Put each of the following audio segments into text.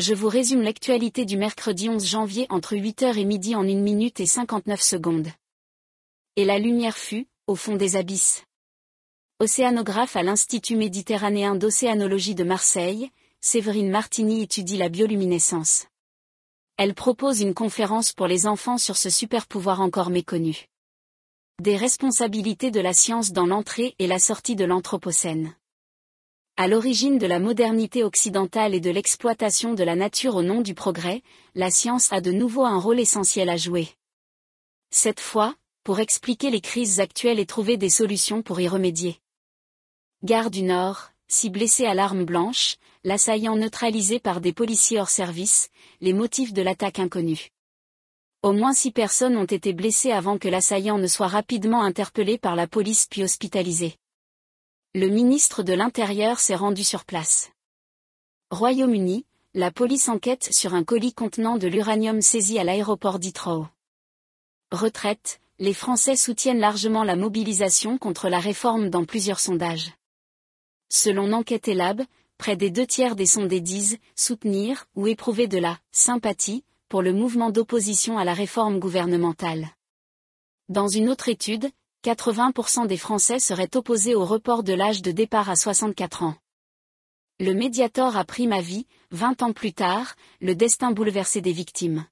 je vous résume l'actualité du mercredi 11 janvier entre 8h et midi en 1 minute et 59 secondes. Et la lumière fut, au fond des abysses. Océanographe à l'Institut méditerranéen d'océanologie de Marseille, Séverine Martini étudie la bioluminescence. Elle propose une conférence pour les enfants sur ce super pouvoir encore méconnu. Des responsabilités de la science dans l'entrée et la sortie de l'Anthropocène. À l'origine de la modernité occidentale et de l'exploitation de la nature au nom du progrès, la science a de nouveau un rôle essentiel à jouer. Cette fois, pour expliquer les crises actuelles et trouver des solutions pour y remédier. Gare du Nord, si blessé à l'arme blanche, l'assaillant neutralisé par des policiers hors service, les motifs de l'attaque inconnus. Au moins six personnes ont été blessées avant que l'assaillant ne soit rapidement interpellé par la police puis hospitalisé. Le ministre de l'Intérieur s'est rendu sur place. Royaume-Uni, la police enquête sur un colis contenant de l'uranium saisi à l'aéroport d'Heathrow. Retraite, les Français soutiennent largement la mobilisation contre la réforme dans plusieurs sondages. Selon Enquête près des deux tiers des sondés disent soutenir ou éprouver de la sympathie pour le mouvement d'opposition à la réforme gouvernementale. Dans une autre étude, 80% des Français seraient opposés au report de l'âge de départ à 64 ans. Le médiator a pris ma vie, 20 ans plus tard, le destin bouleversé des victimes.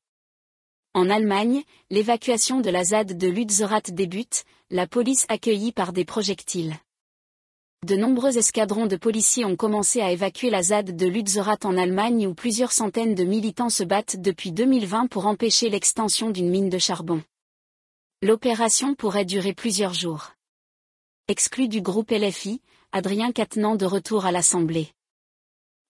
En Allemagne, l'évacuation de la ZAD de Lützerath débute, la police accueillie par des projectiles. De nombreux escadrons de policiers ont commencé à évacuer la ZAD de Lützerath en Allemagne où plusieurs centaines de militants se battent depuis 2020 pour empêcher l'extension d'une mine de charbon. L'opération pourrait durer plusieurs jours. Exclu du groupe LFI, Adrien Quatennant de retour à l'Assemblée.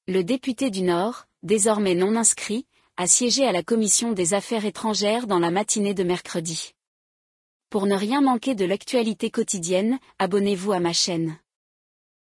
Le député du Nord, désormais non inscrit, a siégé à la Commission des Affaires étrangères dans la matinée de mercredi. Pour ne rien manquer de l'actualité quotidienne, abonnez-vous à ma chaîne.